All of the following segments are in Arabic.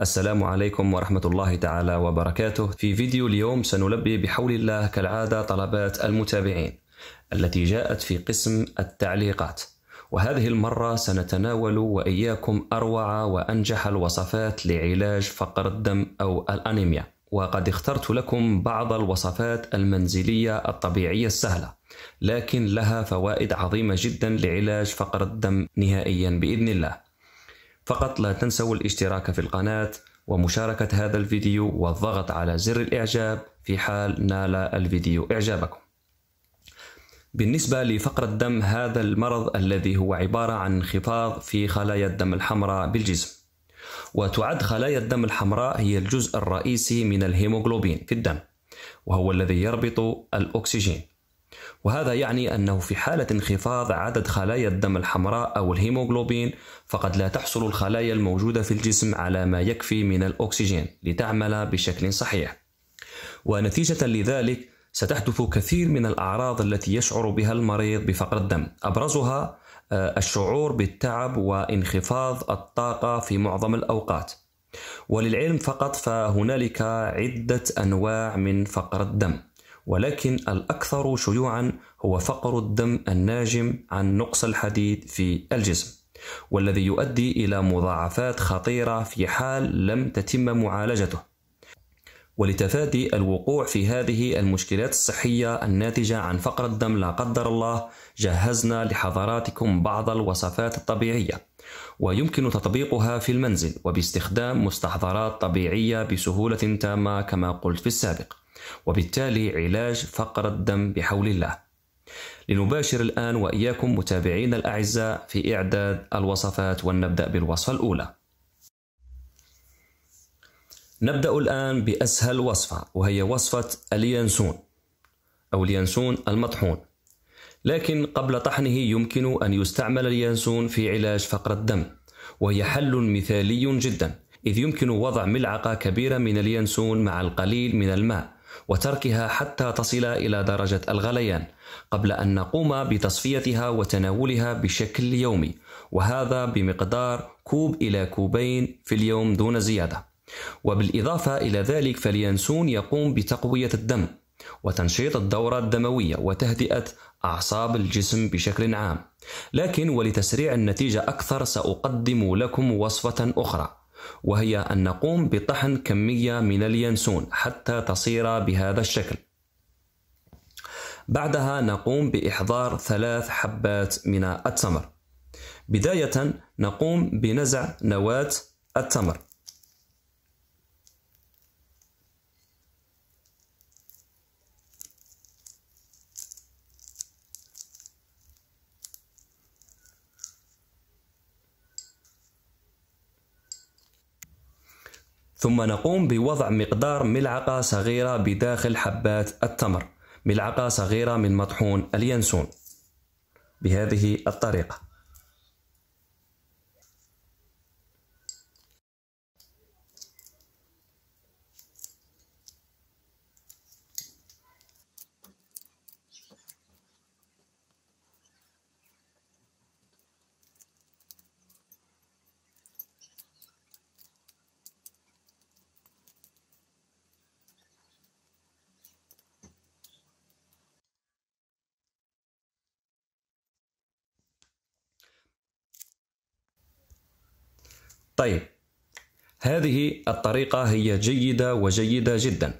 السلام عليكم ورحمة الله تعالى وبركاته في فيديو اليوم سنلبي بحول الله كالعادة طلبات المتابعين التي جاءت في قسم التعليقات وهذه المرة سنتناول وإياكم أروع وأنجح الوصفات لعلاج فقر الدم أو الأنيميا وقد اخترت لكم بعض الوصفات المنزلية الطبيعية السهلة لكن لها فوائد عظيمة جدا لعلاج فقر الدم نهائيا بإذن الله فقط لا تنسوا الاشتراك في القناة ومشاركة هذا الفيديو والضغط على زر الإعجاب في حال نال الفيديو إعجابكم بالنسبة لفقر الدم هذا المرض الذي هو عبارة عن انخفاض في خلايا الدم الحمراء بالجسم وتعد خلايا الدم الحمراء هي الجزء الرئيسي من الهيموغلوبين في الدم وهو الذي يربط الأكسجين وهذا يعني أنه في حالة انخفاض عدد خلايا الدم الحمراء أو الهيموغلوبين فقد لا تحصل الخلايا الموجودة في الجسم على ما يكفي من الأكسجين لتعمل بشكل صحيح ونتيجة لذلك ستحدث كثير من الأعراض التي يشعر بها المريض بفقر الدم أبرزها آه، الشعور بالتعب وانخفاض الطاقة في معظم الأوقات وللعلم فقط فهنالك عدة أنواع من فقر الدم ولكن الأكثر شيوعا هو فقر الدم الناجم عن نقص الحديد في الجسم والذي يؤدي إلى مضاعفات خطيرة في حال لم تتم معالجته ولتفادي الوقوع في هذه المشكلات الصحية الناتجة عن فقر الدم لا قدر الله جهزنا لحضراتكم بعض الوصفات الطبيعية ويمكن تطبيقها في المنزل وباستخدام مستحضرات طبيعية بسهولة تامة كما قلت في السابق وبالتالي علاج فقر الدم بحول الله. لنباشر الآن وإياكم متابعينا الأعزاء في إعداد الوصفات ولنبدأ بالوصفة الأولى. نبدأ الآن بأسهل وصفة وهي وصفة اليانسون أو اليانسون المطحون. لكن قبل طحنه يمكن أن يستعمل اليانسون في علاج فقر الدم وهي حل مثالي جدا إذ يمكن وضع ملعقة كبيرة من اليانسون مع القليل من الماء وتركها حتى تصل الى درجه الغليان قبل ان نقوم بتصفيتها وتناولها بشكل يومي وهذا بمقدار كوب الى كوبين في اليوم دون زياده وبالاضافه الى ذلك فاليانسون يقوم بتقويه الدم وتنشيط الدوره الدمويه وتهدئه اعصاب الجسم بشكل عام لكن ولتسريع النتيجه اكثر ساقدم لكم وصفه اخرى وهي أن نقوم بطحن كمية من اليانسون حتى تصير بهذا الشكل بعدها نقوم بإحضار ثلاث حبات من التمر بداية نقوم بنزع نواة التمر ثم نقوم بوضع مقدار ملعقة صغيرة بداخل حبات التمر ملعقة صغيرة من مطحون اليانسون بهذه الطريقة طيب هذه الطريقة هي جيدة وجيدة جدا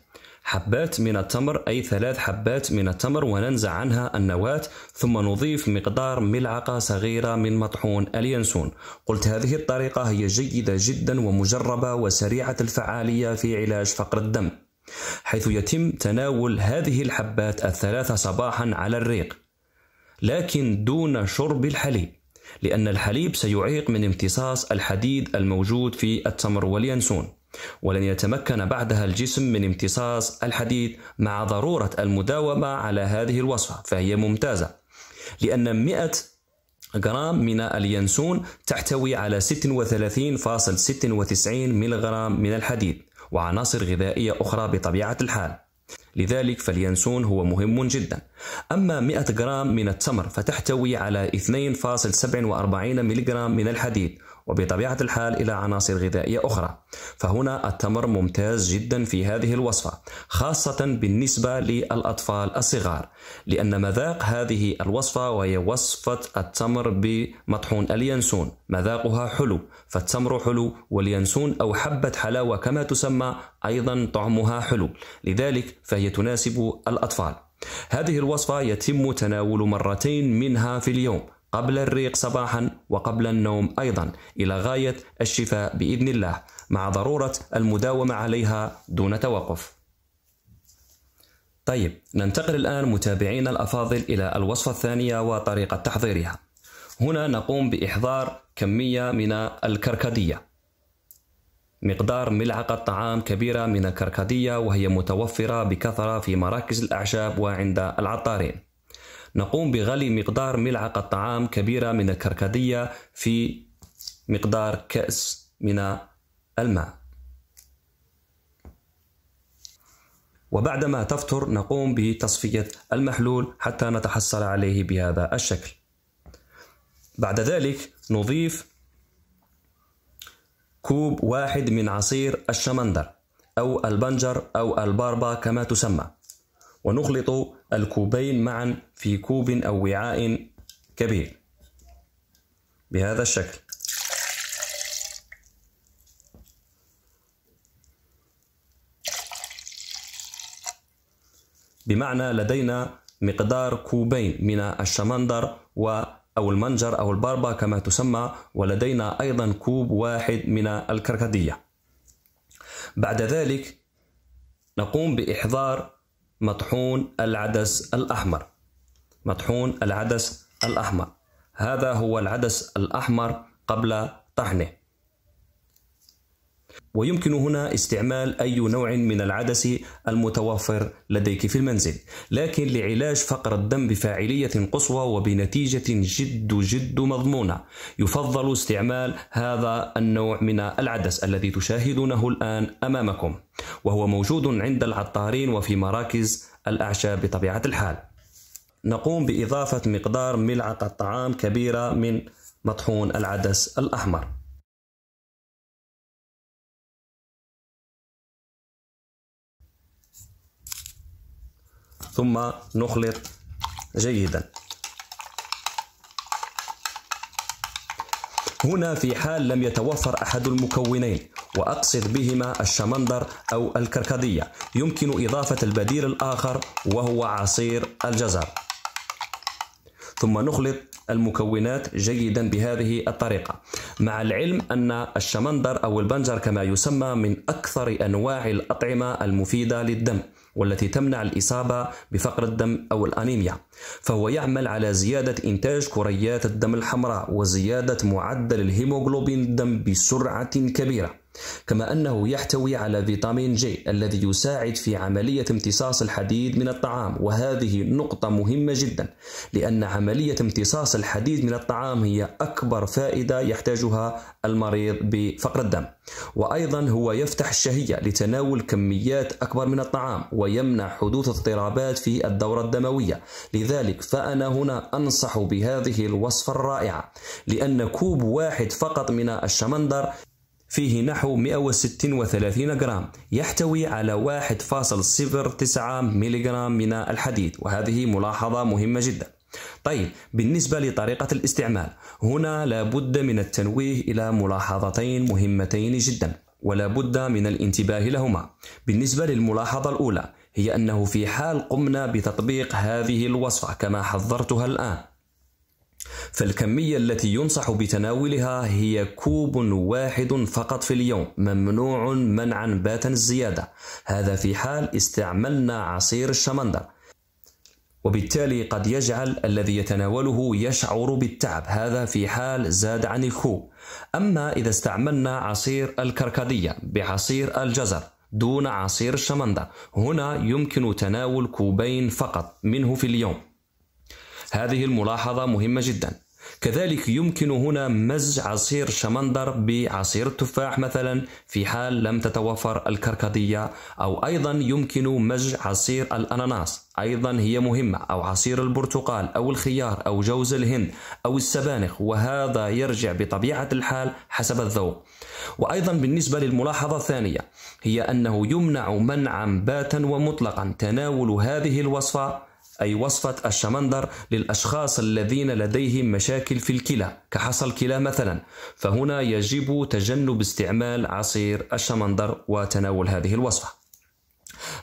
حبات من التمر أي ثلاث حبات من التمر وننزع عنها النواة ثم نضيف مقدار ملعقة صغيرة من مطحون اليانسون قلت هذه الطريقة هي جيدة جدا ومجربة وسريعة الفعالية في علاج فقر الدم حيث يتم تناول هذه الحبات الثلاثة صباحا على الريق لكن دون شرب الحليب لأن الحليب سيعيق من امتصاص الحديد الموجود في التمر واليانسون ولن يتمكن بعدها الجسم من امتصاص الحديد مع ضرورة المداومة على هذه الوصفة فهي ممتازة لأن 100 غرام من اليانسون تحتوي على 36.96 ملغرام من الحديد وعناصر غذائية أخرى بطبيعة الحال لذلك فاليانسون هو مهم جدا أما 100 جرام من التمر فتحتوي على 2.47 ملغرام من الحديد وبطبيعة الحال إلى عناصر غذائية أخرى فهنا التمر ممتاز جدا في هذه الوصفة خاصة بالنسبة للأطفال الصغار لأن مذاق هذه الوصفة وهي وصفة التمر بمطحون اليانسون مذاقها حلو فالتمر حلو واليانسون أو حبة حلاوة كما تسمى أيضا طعمها حلو لذلك فهي هي تناسب الأطفال. هذه الوصفة يتم تناول مرتين منها في اليوم قبل الريق صباحا وقبل النوم أيضا إلى غاية الشفاء بإذن الله مع ضرورة المداومة عليها دون توقف. طيب ننتقل الآن متابعينا الأفاضل إلى الوصفة الثانية وطريقة تحضيرها. هنا نقوم بإحضار كمية من الكركدية مقدار ملعقة طعام كبيرة من الكركدية وهي متوفرة بكثرة في مراكز الأعشاب وعند العطارين. نقوم بغلي مقدار ملعقة طعام كبيرة من الكركدية في مقدار كأس من الماء. وبعدما تفتر نقوم بتصفية المحلول حتى نتحصل عليه بهذا الشكل. بعد ذلك نضيف كوب واحد من عصير الشمندر أو البنجر أو الباربا كما تسمى ونخلط الكوبين معا في كوب أو وعاء كبير بهذا الشكل بمعنى لدينا مقدار كوبين من الشمندر و أو المنجر أو الباربا كما تسمى ولدينا أيضا كوب واحد من الكركدية بعد ذلك نقوم بإحضار مطحون العدس الأحمر مطحون العدس الأحمر هذا هو العدس الأحمر قبل طحنه ويمكن هنا استعمال أي نوع من العدس المتوفر لديك في المنزل لكن لعلاج فقر الدم بفاعلية قصوى وبنتيجة جد جد مضمونة يفضل استعمال هذا النوع من العدس الذي تشاهدونه الآن أمامكم وهو موجود عند العطارين وفي مراكز الأعشاب بطبيعة الحال نقوم بإضافة مقدار ملعقة طعام كبيرة من مطحون العدس الأحمر ثم نخلط جيدا هنا في حال لم يتوفر أحد المكونين وأقصد بهما الشمندر أو الكركدية يمكن إضافة البديل الآخر وهو عصير الجزر ثم نخلط المكونات جيدا بهذه الطريقة مع العلم أن الشمندر أو البنجر كما يسمى من أكثر أنواع الأطعمة المفيدة للدم والتي تمنع الإصابة بفقر الدم أو الأنيميا فهو يعمل على زيادة إنتاج كريات الدم الحمراء وزيادة معدل الهيموغلوبين الدم بسرعة كبيرة كما أنه يحتوي على فيتامين جي الذي يساعد في عملية امتصاص الحديد من الطعام وهذه نقطة مهمة جدا لأن عملية امتصاص الحديد من الطعام هي أكبر فائدة يحتاجها المريض بفقر الدم وأيضا هو يفتح الشهية لتناول كميات أكبر من الطعام ويمنع حدوث اضطرابات في الدورة الدموية لذلك فأنا هنا أنصح بهذه الوصفة الرائعة لأن كوب واحد فقط من الشمندر فيه نحو 136 جرام يحتوي على 1.09 ملغ من الحديد وهذه ملاحظة مهمة جدا طيب بالنسبة لطريقة الاستعمال هنا لابد من التنويه إلى ملاحظتين مهمتين جدا ولا بد من الانتباه لهما بالنسبة للملاحظة الأولى هي أنه في حال قمنا بتطبيق هذه الوصفة كما حذرتها الآن فالكمية التي ينصح بتناولها هي كوب واحد فقط في اليوم ممنوع منعا باتا الزيادة هذا في حال استعملنا عصير الشمندر وبالتالي قد يجعل الذي يتناوله يشعر بالتعب هذا في حال زاد عن الكوب أما إذا استعملنا عصير الكركدية بعصير الجزر دون عصير الشمندر هنا يمكن تناول كوبين فقط منه في اليوم هذه الملاحظة مهمة جدا كذلك يمكن هنا مزج عصير شمندر بعصير التفاح مثلا في حال لم تتوفر الكركدية أو أيضا يمكن مزج عصير الأناناس أيضا هي مهمة أو عصير البرتقال أو الخيار أو جوز الهند أو السبانخ وهذا يرجع بطبيعة الحال حسب الذوق وأيضا بالنسبة للملاحظة الثانية هي أنه يمنع منعا باتا ومطلقا تناول هذه الوصفة أي وصفة الشمندر للأشخاص الذين لديهم مشاكل في الكلى كحصى الكلى مثلا فهنا يجب تجنب استعمال عصير الشمندر وتناول هذه الوصفة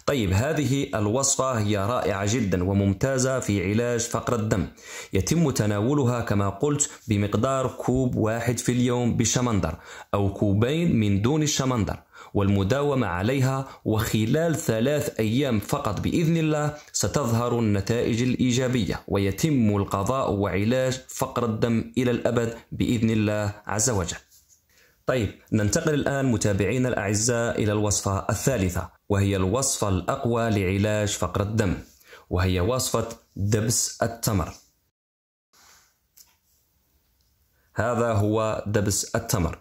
طيب هذه الوصفة هي رائعة جدا وممتازة في علاج فقر الدم يتم تناولها كما قلت بمقدار كوب واحد في اليوم بالشمندر أو كوبين من دون الشمندر والمداومة عليها وخلال ثلاث أيام فقط بإذن الله ستظهر النتائج الإيجابية ويتم القضاء وعلاج فقر الدم إلى الأبد بإذن الله عز وجل. طيب ننتقل الآن متابعينا الأعزاء إلى الوصفة الثالثة وهي الوصفة الأقوى لعلاج فقر الدم وهي وصفة دبس التمر. هذا هو دبس التمر.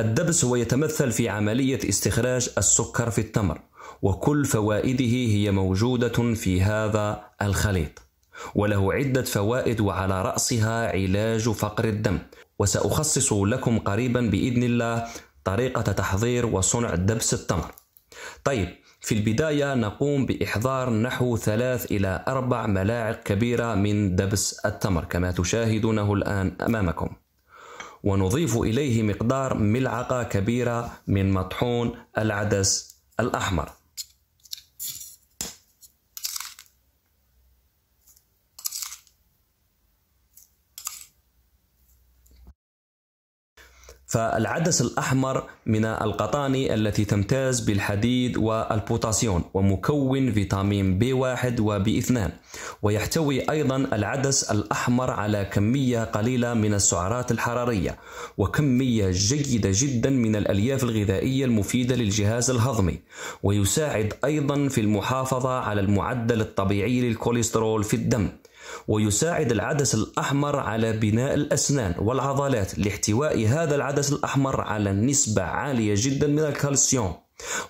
الدبس هو يتمثل في عملية استخراج السكر في التمر وكل فوائده هي موجودة في هذا الخليط وله عدة فوائد وعلى رأسها علاج فقر الدم وسأخصص لكم قريبا بإذن الله طريقة تحضير وصنع دبس التمر طيب في البداية نقوم بإحضار نحو ثلاث إلى أربع ملاعق كبيرة من دبس التمر كما تشاهدونه الآن أمامكم ونضيف إليه مقدار ملعقة كبيرة من مطحون العدس الأحمر فالعدس الأحمر من القطاني التي تمتاز بالحديد والبوتاسيون ومكون فيتامين B1 وب2 ويحتوي أيضا العدس الأحمر على كمية قليلة من السعرات الحرارية وكمية جيدة جدا من الألياف الغذائية المفيدة للجهاز الهضمي ويساعد أيضا في المحافظة على المعدل الطبيعي للكوليسترول في الدم ويساعد العدس الأحمر على بناء الأسنان والعضلات لاحتواء هذا العدس الأحمر على نسبة عالية جدا من الكالسيوم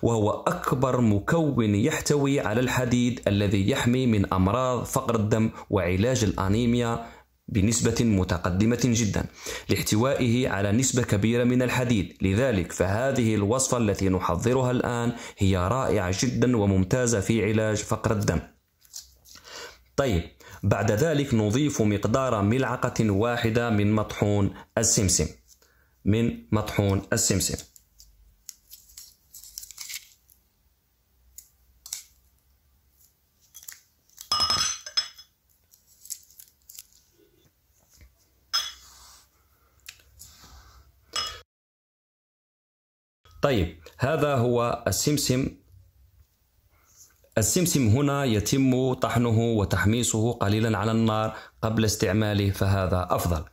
وهو أكبر مكون يحتوي على الحديد الذي يحمي من أمراض فقر الدم وعلاج الأنيميا بنسبة متقدمة جدا لاحتوائه على نسبة كبيرة من الحديد لذلك فهذه الوصفة التي نحضرها الآن هي رائعة جدا وممتازة في علاج فقر الدم طيب بعد ذلك نضيف مقدار ملعقة واحدة من مطحون السمسم من مطحون السمسم طيب هذا هو السمسم السمسم هنا يتم طحنه وتحميصه قليلا على النار قبل استعماله فهذا أفضل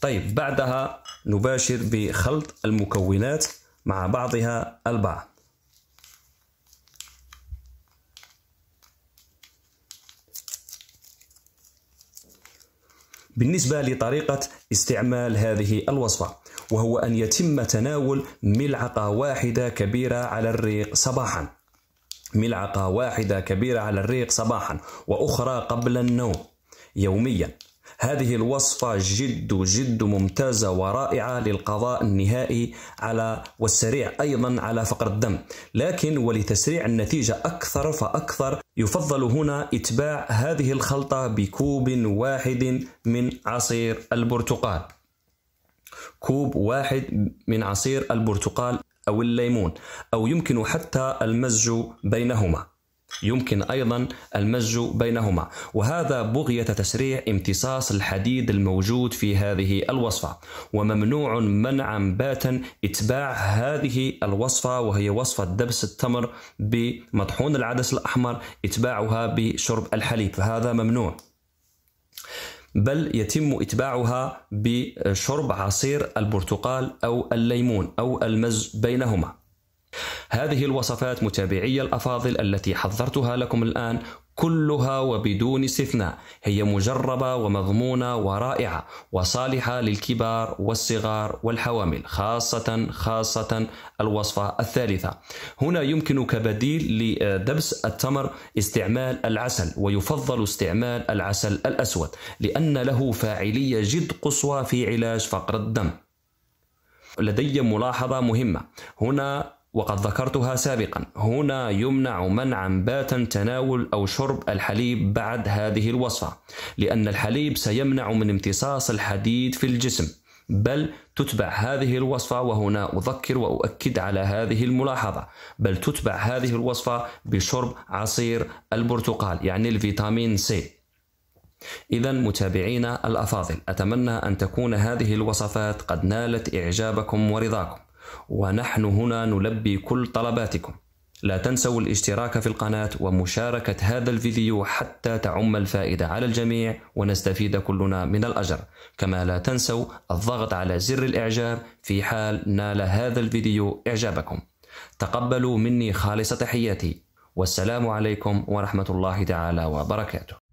طيب بعدها نباشر بخلط المكونات مع بعضها البعض بالنسبة لطريقة استعمال هذه الوصفة وهو أن يتم تناول ملعقة واحدة كبيرة على الريق صباحاً ملعقة واحدة كبيرة على الريق صباحا وأخرى قبل النوم يوميا هذه الوصفة جد جد ممتازة ورائعة للقضاء النهائي على والسريع أيضا على فقر الدم لكن ولتسريع النتيجة أكثر فأكثر يفضل هنا إتباع هذه الخلطة بكوب واحد من عصير البرتقال كوب واحد من عصير البرتقال أو الليمون أو يمكن حتى المزج بينهما يمكن ايضا المزج بينهما وهذا بغيه تسريع امتصاص الحديد الموجود في هذه الوصفه وممنوع منعا باتا اتباع هذه الوصفه وهي وصفه دبس التمر بمطحون العدس الاحمر اتباعها بشرب الحليب فهذا ممنوع بل يتم اتباعها بشرب عصير البرتقال او الليمون او المزج بينهما. هذه الوصفات متابعي الافاضل التي حضرتها لكم الان كلها وبدون استثناء هي مجربة ومضمونة ورائعة وصالحة للكبار والصغار والحوامل خاصة خاصة الوصفة الثالثة هنا يمكن كبديل لدبس التمر استعمال العسل ويفضل استعمال العسل الأسود لأن له فاعلية جد قصوى في علاج فقر الدم لدي ملاحظة مهمة هنا وقد ذكرتها سابقا هنا يمنع منعا باتا تناول أو شرب الحليب بعد هذه الوصفة لأن الحليب سيمنع من امتصاص الحديد في الجسم بل تتبع هذه الوصفة وهنا أذكر وأؤكد على هذه الملاحظة بل تتبع هذه الوصفة بشرب عصير البرتقال يعني الفيتامين سي إذا متابعينا الأفاضل أتمنى أن تكون هذه الوصفات قد نالت إعجابكم ورضاكم ونحن هنا نلبي كل طلباتكم لا تنسوا الاشتراك في القناة ومشاركة هذا الفيديو حتى تعم الفائدة على الجميع ونستفيد كلنا من الأجر كما لا تنسوا الضغط على زر الإعجاب في حال نال هذا الفيديو إعجابكم تقبلوا مني خالص تحياتي والسلام عليكم ورحمة الله تعالى وبركاته